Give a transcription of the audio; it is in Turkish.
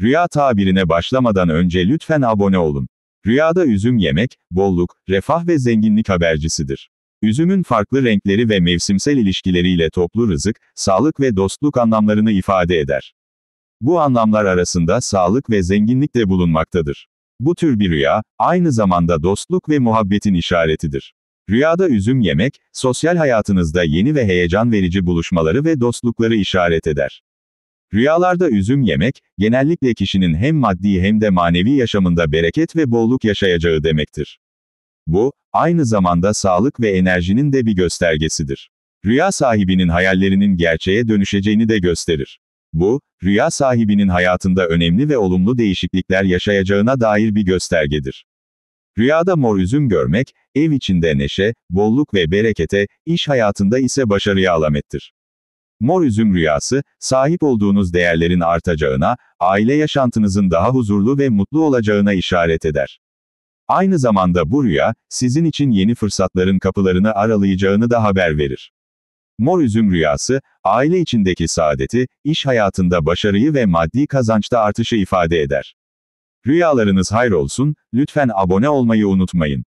Rüya tabirine başlamadan önce lütfen abone olun. Rüyada üzüm yemek, bolluk, refah ve zenginlik habercisidir. Üzümün farklı renkleri ve mevsimsel ilişkileriyle toplu rızık, sağlık ve dostluk anlamlarını ifade eder. Bu anlamlar arasında sağlık ve zenginlik de bulunmaktadır. Bu tür bir rüya, aynı zamanda dostluk ve muhabbetin işaretidir. Rüyada üzüm yemek, sosyal hayatınızda yeni ve heyecan verici buluşmaları ve dostlukları işaret eder. Rüyalarda üzüm yemek, genellikle kişinin hem maddi hem de manevi yaşamında bereket ve bolluk yaşayacağı demektir. Bu, aynı zamanda sağlık ve enerjinin de bir göstergesidir. Rüya sahibinin hayallerinin gerçeğe dönüşeceğini de gösterir. Bu, rüya sahibinin hayatında önemli ve olumlu değişiklikler yaşayacağına dair bir göstergedir. Rüyada mor üzüm görmek, ev içinde neşe, bolluk ve berekete, iş hayatında ise başarıya alamettir. Mor üzüm rüyası, sahip olduğunuz değerlerin artacağına, aile yaşantınızın daha huzurlu ve mutlu olacağına işaret eder. Aynı zamanda bu rüya, sizin için yeni fırsatların kapılarını aralayacağını da haber verir. Mor üzüm rüyası, aile içindeki saadeti, iş hayatında başarıyı ve maddi kazançta artışı ifade eder. Rüyalarınız hayır olsun, lütfen abone olmayı unutmayın.